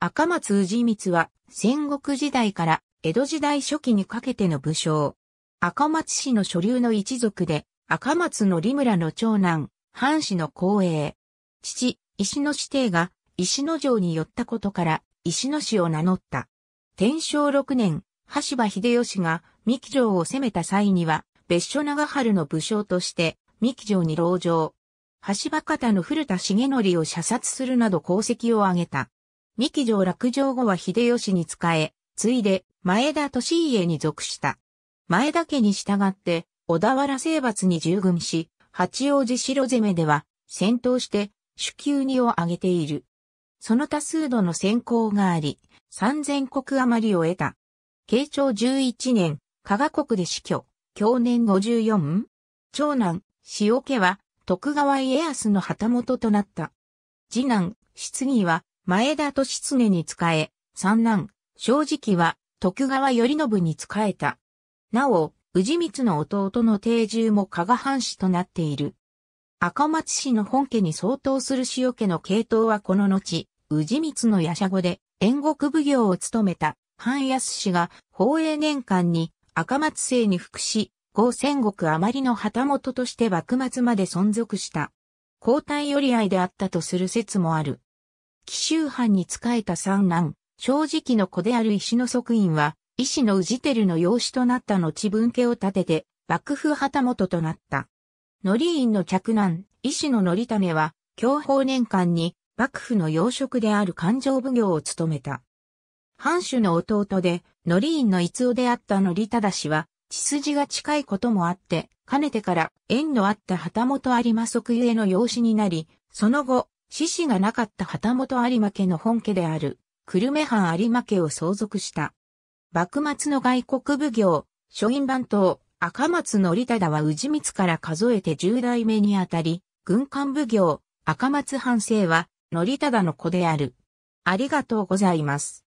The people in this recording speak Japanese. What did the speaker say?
赤松氏光は戦国時代から江戸時代初期にかけての武将。赤松氏の所流の一族で、赤松の利村の長男、藩士の光栄。父、石野指弟が石野城に寄ったことから石野氏を名乗った。天正六年、橋場秀吉が三木城を攻めた際には、別所長春の武将として三木城に籠城。橋場方の古田重則を射殺するなど功績を挙げた。三木城落城後は秀吉に仕え、ついで前田利家に属した。前田家に従って、小田原征伐に従軍し、八王子城攻めでは、戦闘して、主級にを挙げている。その多数度の先行があり、三千国余りを得た。慶長十一年、加賀国で死去、去年五十四長男、塩家は、徳川家康の旗本となった。次男、質疑は、前田利常に仕え、三男、正直は徳川頼信に仕えた。なお、氏光の弟の定住も加賀藩士となっている。赤松氏の本家に相当する塩家の系統はこの後、氏光の夜叉子で縁国奉行を務めた藩安氏が宝永年間に赤松姓に服し、後戦国余りの旗本として幕末まで存続した。交代寄り合いであったとする説もある。紀州藩に仕えた三男、正直の子である石の即院は、石の氏照の養子となった後分家を建てて、幕府旗本となった。乗院の嫡男、石の則為は、享保年間に、幕府の養殖である勘定奉行を務めた。藩主の弟で、乗院の逸夫であった乗忠氏は、血筋が近いこともあって、かねてから縁のあった旗本有馬即ゆえの養子になり、その後、獅子がなかった旗本有馬家の本家である、久留米藩有馬家を相続した。幕末の外国奉行、書院番頭、赤松則忠は宇治光から数えて十代目にあたり、軍艦奉行、赤松藩政は、則忠の子である。ありがとうございます。